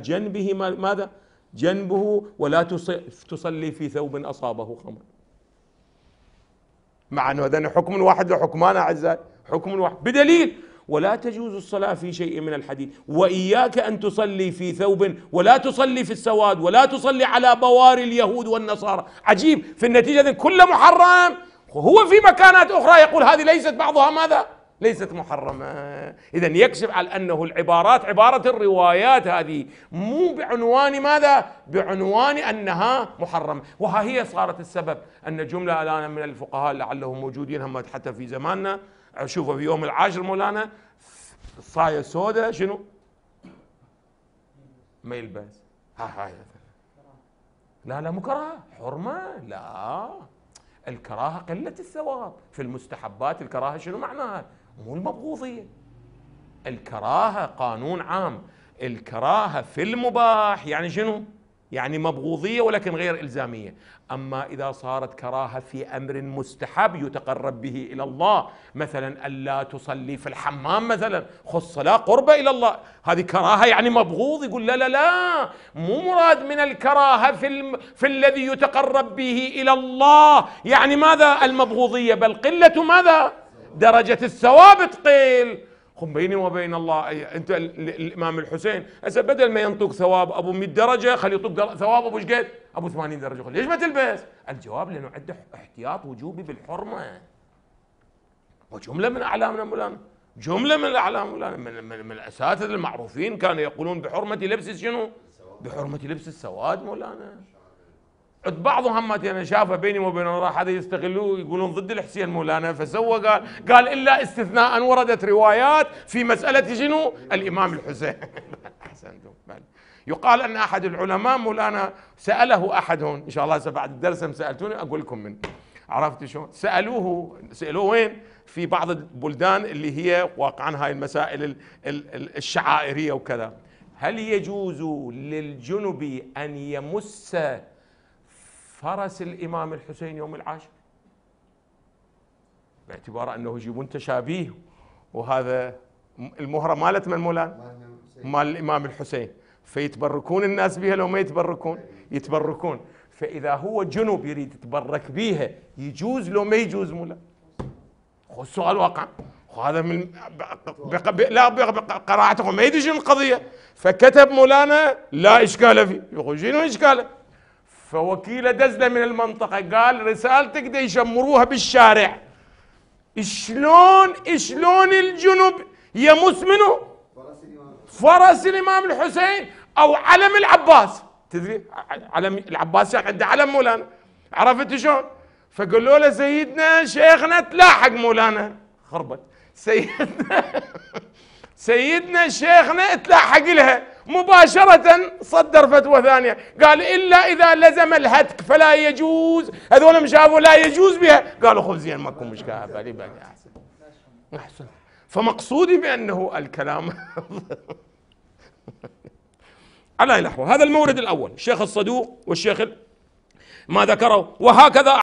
جنبه ماذا جنبه ولا تصلي في ثوب أصابه خمر مع أنه هذا حكم واحد لحكمان أعزائي حكم واحد بدليل ولا تجوز الصلاة في شيء من الحديد وإياك أن تصلي في ثوب ولا تصلي في السواد ولا تصلي على بوار اليهود والنصارى عجيب في النتيجة كل محرم وهو في مكانات أخرى يقول هذه ليست بعضها ماذا ليست محرمة إذا يكشف على أنه العبارات عبارة الروايات هذه مو بعنوان ماذا؟ بعنوان أنها محرمة وها هي صارت السبب أن جملة الآن من الفقهاء لعلهم موجودين هم حتى في زماننا شوفوا في يوم العاشر مولانا صاية سودة شنو؟ ما يلبس ها هاي لا لا مكره حرمه لا الكراهه قله الثواب في المستحبات الكراهه شنو معناها مو المبغوضيه الكراهه قانون عام الكراهه في المباح يعني شنو يعني مبغوضية ولكن غير إلزامية أما إذا صارت كراهة في أمر مستحب يتقرب به إلى الله مثلا ألا تصلي في الحمام مثلا خص صلاة قربة إلى الله هذه كراهة يعني مبغوض يقول لا لا لا مو مراد من الكراهة في, الم في الذي يتقرب به إلى الله يعني ماذا المبغوضية بل قلة ماذا درجة الثواب قيل خم بيني وبين الله انت الامام الحسين هسه بدل ما ينطق ثواب ابو 100 درجه خلي يطق ثواب ابو شقد؟ ابو 80 درجه ليش ما تلبس؟ الجواب لانه عنده احتياط وجوبي بالحرمه وجمله من اعلامنا مولانا جمله من الاعلام مولانا من, من, من الاساتذه المعروفين كانوا يقولون بحرمه لبس شنو؟ بحرمه لبس السواد مولانا بعضهم انا شافه بيني وبين الله راح يستغلوه يقولون ضد الحسين مولانا فسوى قال قال الا استثناء وردت روايات في مساله شنو؟ الامام الحسين احسنتم يقال ان احد العلماء مولانا ساله احدهم ان شاء الله هسه بعد الدرس سالتوني اقول لكم من عرفت شلون؟ سالوه سالوه وين؟ في بعض البلدان اللي هي واقعا هاي المسائل الشعائريه وكذا هل يجوز للجنبي ان يمس فرس الإمام الحسين يوم العاشر باعتبار أنه يجيبون تشابيه وهذا المهرة مالت من مولان مال الإمام الحسين فيتبركون الناس بها لو ما يتبركون يتبركون فإذا هو جنوب يريد يتبرك بها يجوز لو ما يجوز مولان خو السؤال واقع وهذا من بق... بق... لا بقراءته ما يدري شنو القضيه فكتب مولانا لا اشكال فيه يقول شنو اشكاله فوكيله دزله من المنطقه قال رسالتك دي يشمروها بالشارع شلون شلون الجنوب يمس منه فرس الامام الحسين او علم العباس تدري علم العباس عنده علم مولانا عرفت شلون فقالوا له سيدنا شيخنا تلاحق مولانا خربت سيدنا سيدنا شيخنا اتلاحق لها مباشرة صدر فتوى ثانية قال إلا إذا لزم الهتك فلا يجوز هذول شافوا لا يجوز بها قالوا خذ زين ماكو مشكلة بالي بالي أحسن أحسن فمقصودي بأنه الكلام على نحو هذا المورد الأول الشيخ الصدوق والشيخ ما ذكره وهكذا